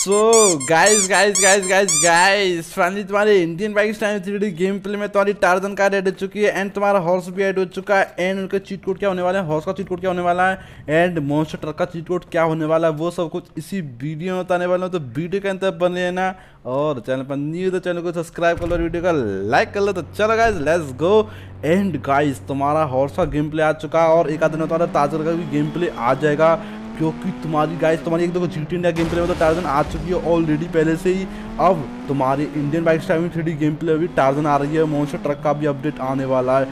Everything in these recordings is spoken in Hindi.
सो guys guys guys guys guys finally तुम्हारे Indian Pakistan three game play में तुम्हारी टारजन कार एड हो चुकी है एंड तुम्हारा हॉर्स भी एड हो चुका है एंड उनका चीट कोड क्या होने वाला है हॉर्स का चीट कोड क्या होने वाला है एंड मोस्टर ट्रक का चीट कोड क्या होने वाला है वो सब कुछ इसी वीडियो में बताने वाला हूँ तो वीडियो के अंदर बन लेना और चैनल पर न्यू तो चैनल को सब्सक्राइब कर लो वीडियो का लाइक कर लो तो चलो guys let's go and guys तुम्हारा हॉर्स का गेम प्ले आ चुका है और एक आधे दिन तुम्हारा ताजर का भी गेम प्ले आ जाएगा क्योंकि तुम्हारी गाइस तुम्हारी एक देखो G T India game play में तो टार्जन आ चुकी है ऑलरेडी पहले से ही अब तुम्हारी Indian bike driving three game play भी टार्जन आ रही है मोनस्टर ट्रक का भी अपडेट आने वाला है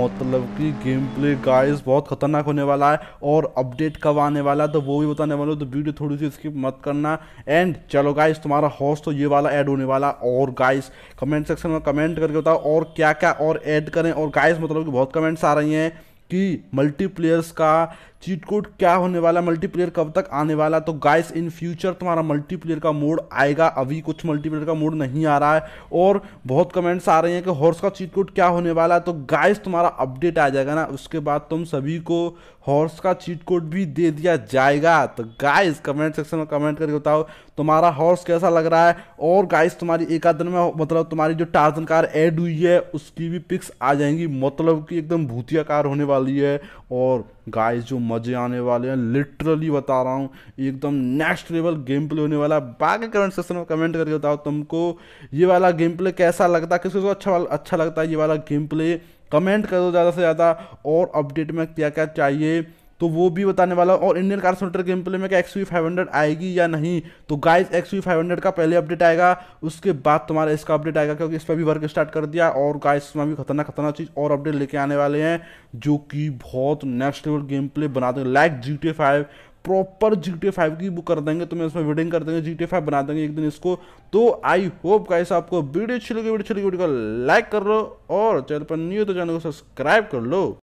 मतलब कि गेम प्ले गाइस बहुत खतरनाक होने वाला है और अपडेट कब आने वाला है तो वो भी बताने वाला हूँ तो वीडियो थोड़ी सी स्किप मत करना एंड चलो गाइस तुम्हारा हॉर्स तो ये वाला ऐड होने वाला और गाइस कमेंट सेक्शन में कमेंट करके बताओ और क्या क्या और ऐड करें और गाइस मतलब कि बहुत कमेंट्स आ रही हैं कि मल्टीप्लेयर्स का चीट कोड क्या होने वाला मल्टीप्लेयर कब तक आने वाला तो गाइस इन फ्यूचर तुम्हारा मल्टीप्लेयर का मोड आएगा अभी कुछ मल्टीप्लेयर का मोड नहीं आ रहा है और बहुत कमेंट्स आ रहे हैं कि हॉर्स का चीट कोड क्या होने वाला है तो गाइस तुम्हारा अपडेट आ जाएगा ना उसके बाद तुम सभी को हॉर्स का चीट कोड भी दे दिया जाएगा तो गाइस कमेंट सेक्शन में कमेंट करके बताओ तुम्हारा हॉर्स कैसा लग रहा है और गाइस तुम्हारी एक आध दिन में मतलब तुम्हारी जो टार्जन कार एड हुई है उसकी भी पिक्स आ जाएंगी मतलब कि एकदम भूतिया कार होने वाली है और गाइस जो मजे आने वाले हैं लिटरली बता रहा हूँ एकदम नेक्स्ट लेवल गेम प्ले होने वाला है बाकी करंट सेशन में कमेंट करके बताओ तुमको ये वाला गेम प्ले कैसा लगता है किसको अच्छा अच्छा लगता है ये वाला गेम प्ले कमेंट करो ज़्यादा से ज़्यादा और अपडेट में क्या क्या चाहिए तो वो भी बताने वाला हूँ और Indian car simulator game play में क्या एक्स वी आएगी या नहीं तो गाइज एक्स वी का पहले अपडेट आएगा उसके बाद तुम्हारा इसका अपडेट आएगा क्योंकि इस पर भी वर्क स्टार्ट कर दिया और गाइस इसमें भी खतरनाक खतरनाक चीज़ और अपडेट लेके आने वाले हैं जो कि बहुत नेक्स्ट लेवल गेम प्ले बना देंगे like G T five proper G T five की बुक कर देंगे तुम्हें उसमें वेडिंग कर देंगे जी टी फाइव बना देंगे एक दिन इसको तो आई होप गाइस आपको वीडियो अच्छी लगी वीडियो अच्छी लगी वीडियो को लाइक कर लो और चैनल पर न्यू तो चैनल को सब्सक्राइब कर लो